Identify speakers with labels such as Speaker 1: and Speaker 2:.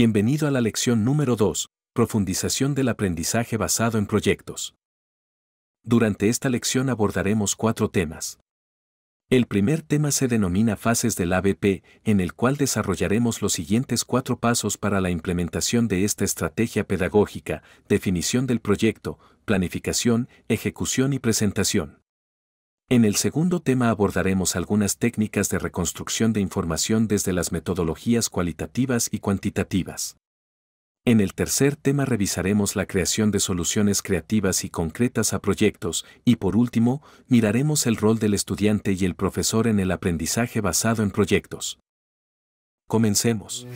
Speaker 1: Bienvenido a la lección número 2, profundización del aprendizaje basado en proyectos. Durante esta lección abordaremos cuatro temas. El primer tema se denomina fases del ABP, en el cual desarrollaremos los siguientes cuatro pasos para la implementación de esta estrategia pedagógica, definición del proyecto, planificación, ejecución y presentación. En el segundo tema abordaremos algunas técnicas de reconstrucción de información desde las metodologías cualitativas y cuantitativas. En el tercer tema revisaremos la creación de soluciones creativas y concretas a proyectos y por último, miraremos el rol del estudiante y el profesor en el aprendizaje basado en proyectos. Comencemos.